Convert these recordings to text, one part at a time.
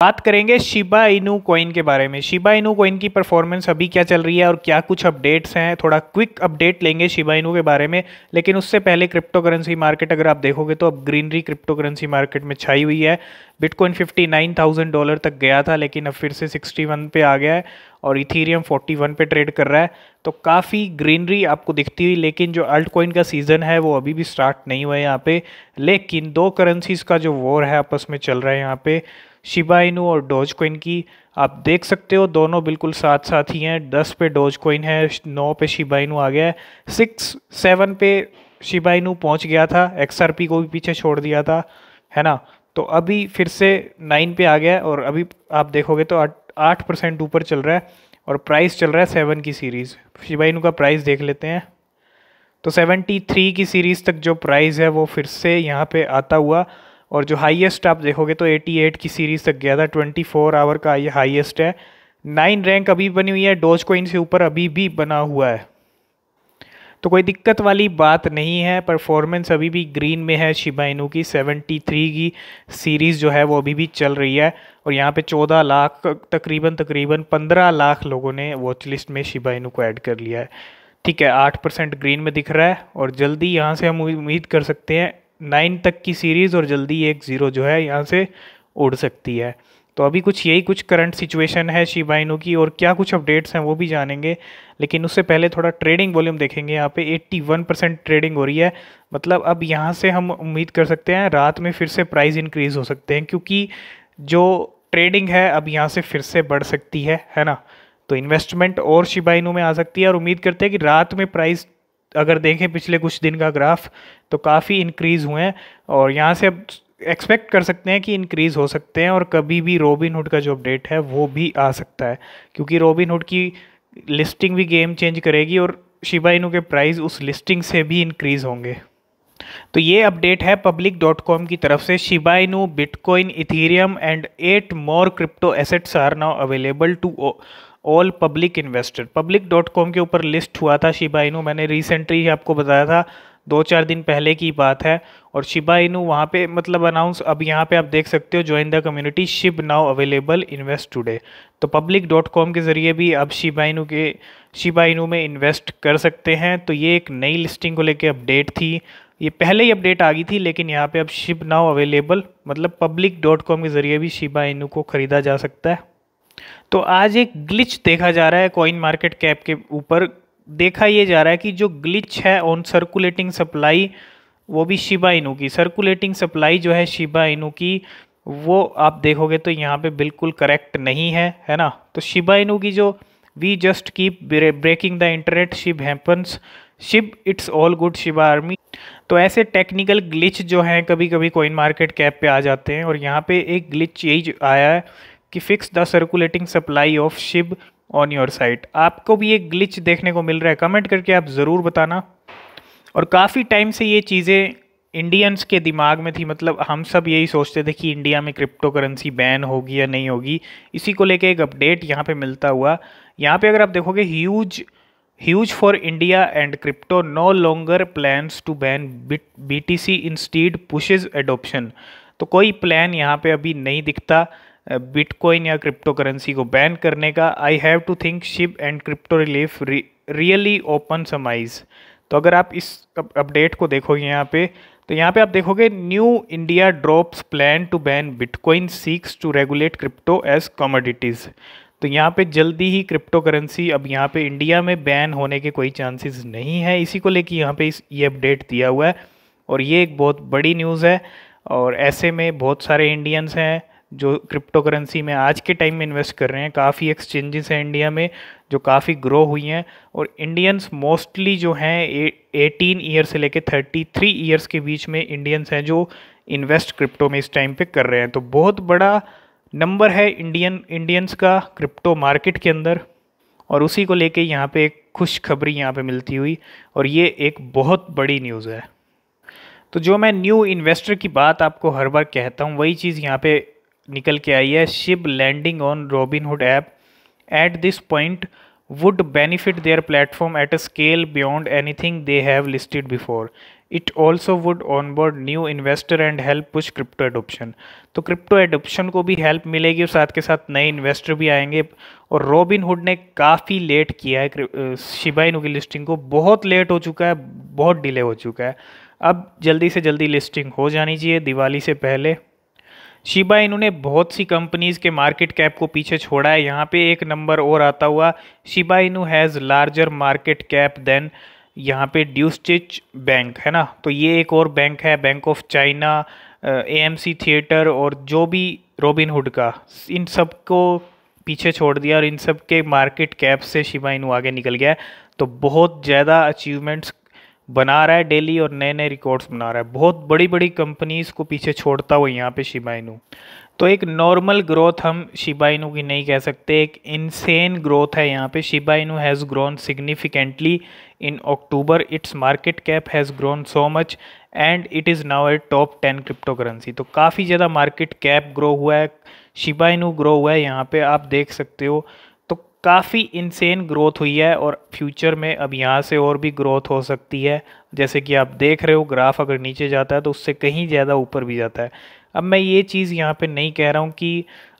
बात करेंगे Shiba Inu coin के बारे में शिबा इनू कॉइन की परफॉर्मेंस अभी क्या चल रही है और क्या कुछ अपडेट्स हैं थोड़ा क्विक अपडेट लेंगे शिबा इनू के बारे में लेकिन उससे पहले क्रिप्टो करेंसी मार्केट अगर आप देखोगे तो अब ग्रीनरी क्रिप्टो करेंसी मार्केट में छाई हुई है बिटकॉइन 59,000 डॉलर तक गया था लेकिन अब फिर से 61 पे आ गया है और इथीरियम 41 पे ट्रेड कर रहा है तो काफ़ी ग्रीनरी आपको दिखती हुई लेकिन जो अल्ट कोइन का सीज़न है वो अभी भी स्टार्ट नहीं हुआ है यहाँ पे लेकिन दो करेंसीज़ का जो वॉर है आपस में चल रहा है यहाँ पे शिबा इनू और डोज कोइन की आप देख सकते हो दोनों बिल्कुल साथ साथ ही हैं दस पे डोज कोइन है नौ पे शिबा इनू आ गया है सिक्स सेवन पे शिबा इनू पहुँच गया था एक्सआरपी को भी पीछे छोड़ दिया था है ना तो अभी फिर से नाइन पे आ गया और अभी आप देखोगे तो आठ परसेंट ऊपर चल रहा है और प्राइस चल रहा है सेवन की सीरीज़ शिबा इनू का प्राइस देख लेते हैं तो सेवेंटी थ्री की सीरीज़ तक जो प्राइस है वो फिर से यहाँ पे आता हुआ और जो हाईएस्ट आप देखोगे तो 88 की सीरीज़ तक गया था 24 आवर का ये हाईएस्ट है नाइन रैंक अभी बनी हुई है डोज कोइन से ऊपर अभी भी बना हुआ है तो कोई दिक्कत वाली बात नहीं है परफॉर्मेंस अभी भी ग्रीन में है शिबाइनू की 73 की सीरीज़ जो है वो अभी भी चल रही है और यहाँ पे 14 लाख तकरीबन तकरीबन 15 लाख लोगों ने वॉच लिस्ट में शिबाइनू को ऐड कर लिया है ठीक है 8 परसेंट ग्रीन में दिख रहा है और जल्दी यहाँ से हम उम्मीद कर सकते हैं नाइन तक की सीरीज़ और जल्दी एक ज़ीरो जो है यहाँ से उड़ सकती है तो अभी कुछ यही कुछ करंट सिचुएशन है शिबा की और क्या कुछ अपडेट्स हैं वो भी जानेंगे लेकिन उससे पहले थोड़ा ट्रेडिंग वॉल्यूम देखेंगे यहाँ पे 81 परसेंट ट्रेडिंग हो रही है मतलब अब यहाँ से हम उम्मीद कर सकते हैं रात में फिर से प्राइस इंक्रीज़ हो सकते हैं क्योंकि जो ट्रेडिंग है अब यहाँ से फिर से बढ़ सकती है है ना तो इन्वेस्टमेंट और शिबाइनों में आ सकती है और उम्मीद करते हैं कि रात में प्राइस अगर देखें पिछले कुछ दिन का ग्राफ तो काफ़ी इंक्रीज़ हुए हैं और यहाँ से अब एक्सपेक्ट कर सकते हैं कि इंक्रीज़ हो सकते हैं और कभी भी रोबिन हुड का जो अपडेट है वो भी आ सकता है क्योंकि रोबिन हुड की लिस्टिंग भी गेम चेंज करेगी और शिबा इनू के प्राइस उस लिस्टिंग से भी इंक्रीज़ होंगे तो ये अपडेट है पब्लिक डॉट कॉम की तरफ से Shiba Inu bitcoin ethereum and eight more crypto assets are now available to all public investor public dot com के ऊपर लिस्ट हुआ था शिबा इनू मैंने रिसेंटली आपको बताया था दो चार दिन पहले की बात है और शिबा इनू वहाँ पे मतलब अनाउंस अब यहाँ पे आप देख सकते हो join the community Shib now available invest today तो पब्लिक डॉट कॉम के ज़रिए भी आप शिबा इनू के शिबा इनू में इन्वेस्ट कर सकते हैं तो ये एक नई लिस्टिंग को लेकर अपडेट थी ये पहले ही अपडेट आ गई थी लेकिन यहाँ पे अब शिब नाउ अवेलेबल मतलब पब्लिक डॉट कॉम के ज़रिए भी शिबा इनू को ख़रीदा जा सकता है तो आज एक ग्लिच देखा जा रहा है कॉइन मार्केट कैप के ऊपर देखा ये जा रहा है कि जो ग्लिच है ऑन सर्कुलेटिंग सप्लाई वो भी शिबा इनू की सर्कुलेटिंग सप्लाई जो है शिबा इनू की वो आप देखोगे तो यहाँ पे बिल्कुल करेक्ट नहीं है है ना तो शिबा इनू की जो we just keep breaking the internet Shib happens Shib it's all good Shiba army तो ऐसे टेक्निकल ग्लिच जो हैं कभी कभी कॉइन मार्केट कैप पे आ जाते हैं और यहाँ पे एक ग्लिच यही आया है कि fix the circulating supply of Shib on your site आपको भी एक ग्लिच देखने को मिल रहा है कमेंट करके आप ज़रूर बताना और काफ़ी टाइम से ये चीज़ें इंडियंस के दिमाग में थी मतलब हम सब यही सोचते थे कि इंडिया में क्रिप्टो करेंसी बैन होगी या नहीं होगी इसी को लेके एक अपडेट यहाँ पे मिलता हुआ यहाँ पे अगर आप देखोगे huge huge for India and crypto no longer plans to ban B T C instead pushes adoption तो कोई प्लान यहाँ पे अभी नहीं दिखता बिटकॉइन या क्रिप्टो करेंसी को बैन करने का I have to think Shib and crypto relief really open समाइज तो अगर आप इस अपडेट को देखोगे यहाँ पे तो यहाँ पे आप देखोगे new India drops plan to ban bitcoin seeks to regulate crypto as commodities तो यहाँ पे जल्दी ही क्रिप्टो करेंसी अब यहाँ पे इंडिया में बैन होने के कोई चांसेस नहीं है इसी को लेके यहाँ पे इस ये अपडेट दिया हुआ है और ये एक बहुत बड़ी न्यूज़ है और ऐसे में बहुत सारे इंडियंस हैं जो क्रिप्टो करेंसी में आज के टाइम में इन्वेस्ट कर रहे हैं काफ़ी एक्सचेंजेस हैं इंडिया में जो काफ़ी ग्रो हुई हैं और इंडियंस मोस्टली जो हैं एटीन ईयर से लेके थर्टी थ्री ईयर्स के बीच में इंडियंस हैं जो इन्वेस्ट क्रिप्टो में इस टाइम पे कर रहे हैं तो बहुत बड़ा नंबर है इंडियन इंडियंस का क्रिप्टो मार्केट के अंदर और उसी को लेके यहाँ पे एक खुशखबरी यहाँ पे मिलती हुई और ये एक बहुत बड़ी न्यूज़ है तो जो मैं न्यू इन्वेस्टर की बात आपको हर बार कहता हूँ वही चीज़ यहाँ पे निकल के आई है Shib landing on Robinhood app at this point would benefit their platform at a scale beyond anything they have listed before it also would onboard new investor and help push crypto adoption तो crypto adoption को भी help मिलेगी और साथ के साथ नए investor भी आएंगे और रॉबिन हुड ने काफ़ी लेट किया है शिबाइनू की लिस्टिंग को बहुत लेट हो चुका है बहुत डिले हो चुका है अब जल्दी से जल्दी लिस्टिंग हो जानी चाहिए दिवाली से पहले शिबा इन्होंने बहुत सी कंपनीज़ के मार्केट कैप को पीछे छोड़ा है यहाँ पे एक नंबर और आता हुआ Shiba Inu has larger market cap than यहाँ पे ड्यूस्टिच बैंक है ना तो ये एक और बैंक है bank of China A M C theatre और जो भी रॉबिनहुड का इन सब को पीछे छोड़ दिया और इन सब के मार्केट कैप से शिबा इनू आगे निकल गया तो बहुत ज़्यादा अचीवमेंट्स बना रहा है डेली और नए नए रिकॉर्ड्स बना रहा है बहुत बड़ी बड़ी कंपनीज़ को पीछे छोड़ता हुआ यहाँ पे शिबाइनू तो एक नॉर्मल ग्रोथ हम शिबाइनू की नहीं कह सकते एक इनसेन ग्रोथ है यहाँ पे Shiba Inu has grown significantly in October its market cap has grown so much and it is now a top ten cryptocurrency तो काफ़ी ज़्यादा मार्केट कैप ग्रो हुआ है शिबाइनू ग्रो हुआ है यहाँ पे आप देख सकते हो तो काफ़ी इनसेन ग्रोथ हुई है और फ्यूचर में अब यहाँ से और भी ग्रोथ हो सकती है जैसे कि आप देख रहे हो ग्राफ अगर नीचे जाता है तो उससे कहीं ज़्यादा ऊपर भी जाता है अब मैं ये चीज़ यहाँ पे नहीं कह रहा हूँ कि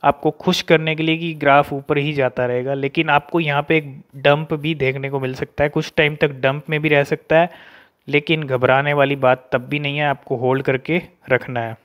आपको खुश करने के लिए कि ग्राफ ऊपर ही जाता रहेगा लेकिन आपको यहाँ पे एक डंप भी देखने को मिल सकता है कुछ टाइम तक डंप में भी रह सकता है लेकिन घबराने वाली बात तब भी नहीं है आपको होल्ड करके रखना है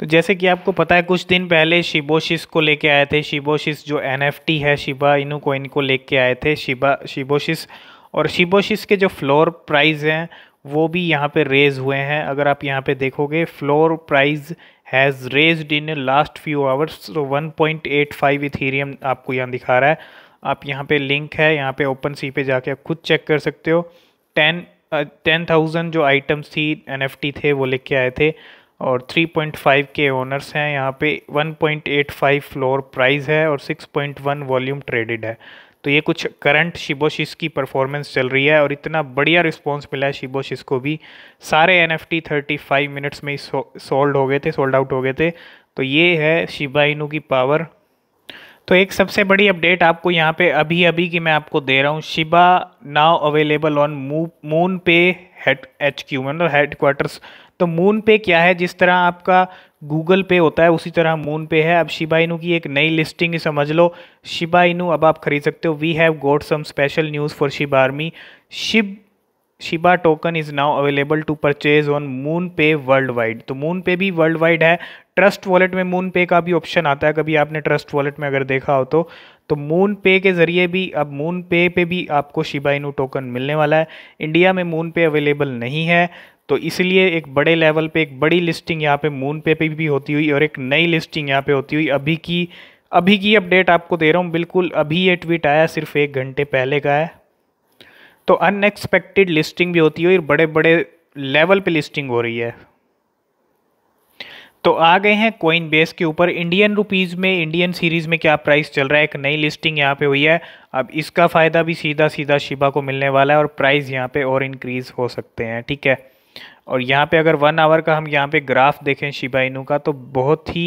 तो जैसे कि आपको पता है कुछ दिन पहले शिबोशिस को लेके आए थे शिबोशिस जो एन है शिबा इनू कोइन को लेके आए थे शिबा शिबोशिस और शिबोशिस के जो फ्लोर प्राइस हैं वो भी यहाँ पे रेज हुए हैं अगर आप यहाँ पे देखोगे floor price has raised in last few hours तो 1.85 इथेरियम आपको यहाँ दिखा रहा है आप यहाँ पे लिंक है यहाँ पे ओपन सी पे जाके आप खुद चेक कर सकते हो टेन टेन थाउजेंड जो आइटम्स थी एन थे वो लेके आए थे और 3.5 के ओनर्स हैं यहाँ पे 1.85 फ्लोर प्राइस है और 6.1 वॉल्यूम ट्रेडेड है तो ये कुछ करंट शिबोशिस की परफॉर्मेंस चल रही है और इतना बढ़िया रिस्पांस मिला है शिबोशिस को भी सारे N F T thirty five minutes में ही सोल्ड हो गए थे सोल्ड आउट हो गए थे तो ये है शिबा इनू की पावर तो एक सबसे बड़ी अपडेट आपको यहाँ पे अभी अभी की मैं आपको दे रहा हूँ Shiba now available on MoonPay head H Q मतलब हेड क्वार्टर्स तो मून पे क्या है जिस तरह आपका गूगल पे होता है उसी तरह मून पे है अब शिबा इनू की एक नई लिस्टिंग समझ लो शिबा इनू अब आप खरीद सकते हो we have got some special news for Shib army Shib Shiba token is now available to purchase on MoonPay worldwide तो मून पे भी वर्ल्ड वाइड है ट्रस्ट वॉलेट में मून पे का भी ऑप्शन आता है कभी आपने ट्रस्ट वॉलेट में अगर देखा हो तो तो मून पे के ज़रिए भी अब मून पे पे भी आपको शिबा इनू टोकन मिलने वाला है इंडिया में मून पे अवेलेबल नहीं है तो इसलिए एक बड़े लेवल पे एक बड़ी लिस्टिंग यहाँ पे मून पे पे भी होती हुई और एक नई लिस्टिंग यहाँ पे होती हुई अभी की अभी की अपडेट आपको दे रहा हूँ बिल्कुल अभी ये ट्वीट आया सिर्फ एक घंटे पहले का है तो अनएक्सपेक्टेड लिस्टिंग भी होती हुई और बड़े बड़े लेवल पर लिस्टिंग हो रही है तो आ गए हैं कोइन बेस के ऊपर इंडियन रुपीज़ में इंडियन सीरीज़ में क्या प्राइस चल रहा है एक नई लिस्टिंग यहाँ पे हुई है अब इसका फ़ायदा भी सीधा सीधा शिबा को मिलने वाला है और प्राइस यहाँ पे और इंक्रीज़ हो सकते हैं ठीक है और यहाँ पे अगर वन आवर का हम यहाँ पे ग्राफ देखें शिबा इनू का तो बहुत ही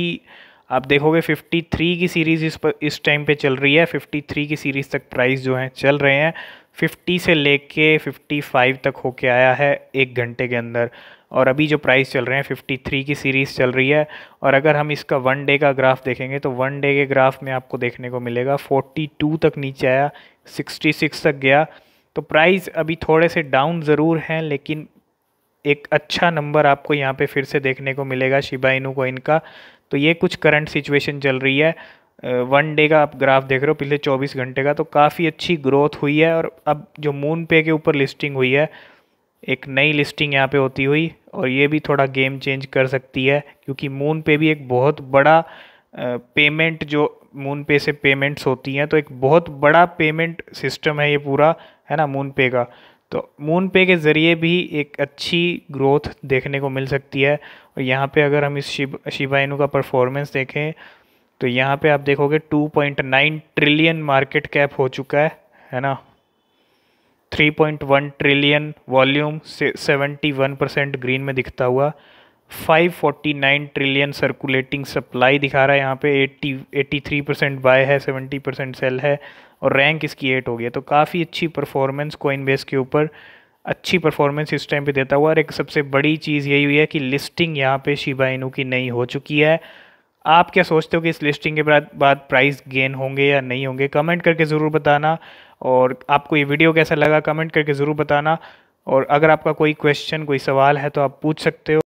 आप देखोगे 53 की सीरीज़ इस पर इस टाइम पे चल रही है 53 की सीरीज़ तक प्राइस जो है चल रहे हैं 50 से लेके 55 तक होके आया है एक घंटे के अंदर और अभी जो प्राइस चल रहे हैं 53 की सीरीज़ चल रही है और अगर हम इसका वन डे का ग्राफ देखेंगे तो वन डे के ग्राफ में आपको देखने को मिलेगा 42 तक नीचे आया 66 तक गया तो प्राइस अभी थोड़े से डाउन ज़रूर हैं लेकिन एक अच्छा नंबर आपको यहाँ पे फिर से देखने को मिलेगा शिबा इनू कोइन का तो ये कुछ करंट सिचुएशन चल रही है वन डे का आप ग्राफ देख रहे हो पिछले 24 घंटे का तो काफ़ी अच्छी ग्रोथ हुई है और अब जो मून पे के ऊपर लिस्टिंग हुई है एक नई लिस्टिंग यहाँ पे होती हुई और ये भी थोड़ा गेम चेंज कर सकती है क्योंकि मून पे भी एक बहुत बड़ा पेमेंट जो मून पे से पेमेंट्स होती हैं तो एक बहुत बड़ा पेमेंट सिस्टम है ये पूरा है ना मून पे का तो मून पे के ज़रिए भी एक अच्छी ग्रोथ देखने को मिल सकती है और यहाँ पे अगर हम इस शिब शिबाइनू का परफॉर्मेंस देखें तो यहाँ पे आप देखोगे 2.9 ट्रिलियन मार्केट कैप हो चुका है है ना 3.1 ट्रिलियन वॉल्यूम से 71 परसेंट ग्रीन में दिखता हुआ 549 ट्रिलियन सर्कुलेटिंग सप्लाई दिखा रहा है यहाँ पे 80 83 परसेंट बाय है 70 परसेंट सेल है और रैंक इसकी एट हो गया तो काफ़ी अच्छी परफॉर्मेंस कोइन बेस के ऊपर अच्छी परफॉर्मेंस इस टाइम पे देता हुआ और एक सबसे बड़ी चीज़ यही हुई है कि लिस्टिंग यहाँ पे शिबा इनू की नहीं हो चुकी है आप क्या सोचते हो कि इस लिस्टिंग के बाद बाद प्राइस गेन होंगे या नहीं होंगे कमेंट करके ज़रूर बताना और आपको ये वीडियो कैसा लगा कमेंट करके ज़रूर बताना और अगर आपका कोई क्वेश्चन कोई सवाल है तो आप पूछ सकते हो